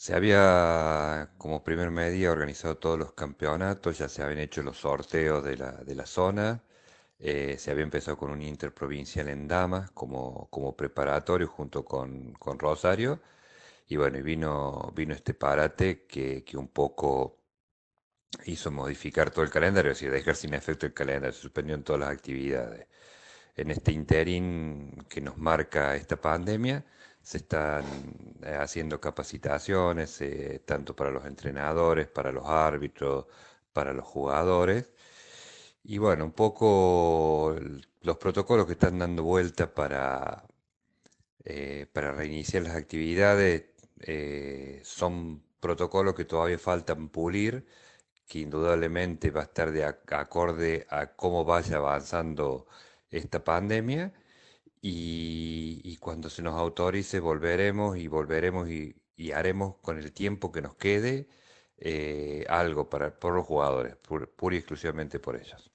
Se había, como primer medio, organizado todos los campeonatos, ya se habían hecho los sorteos de la, zona, eh, se había empezado con un interprovincial en Damas como, como preparatorio junto con, Rosario, y bueno, y vino, vino este parate que, que un poco hizo modificar todo el calendario, es decir, dejar sin efecto el calendario, se suspendieron todas las actividades. En este interín que nos marca esta pandemia, se están eh, haciendo capacitaciones, eh, tanto para los entrenadores, para los árbitros, para los jugadores. Y bueno, un poco los protocolos que están dando vuelta para, eh, para reiniciar las actividades son protocolos que todavía faltan pulir, que indudablemente va a estar de acorde a cómo vaya avanzando esta pandemia. Y, cuando se nos autorice, volveremos y volveremos y, haremos con el tiempo que nos quede eh, algo para, por los jugadores, pura y exclusivamente por ellos.